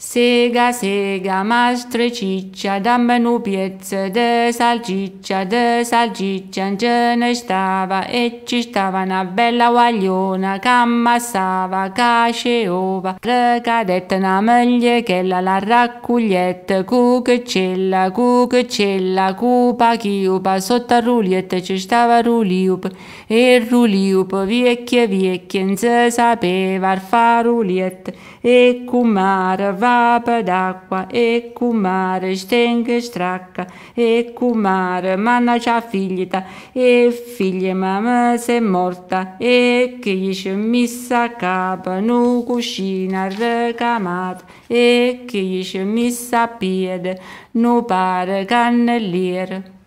Sega, sega, mastre ciccia, dammi un pezzo di salciccia, di salciccia, ce ne stava e ci stava una bella guagliona che ammassava, cace ova. Recadette una moglie che la la raccogliette, cuccella, cuccella, cupa chiupa, sotto a ruliette ci stava ruliup e ruliup vecchie vecchie, non si sapeva far ruliette e cumara va vapa d'acqua e cumare stenga stracca e cumare mannaggia figlieta e figlia mamma se morta e che gli c'è missa capa nu cuscina recamata e che gli c'è missa piede nu pare cannelliere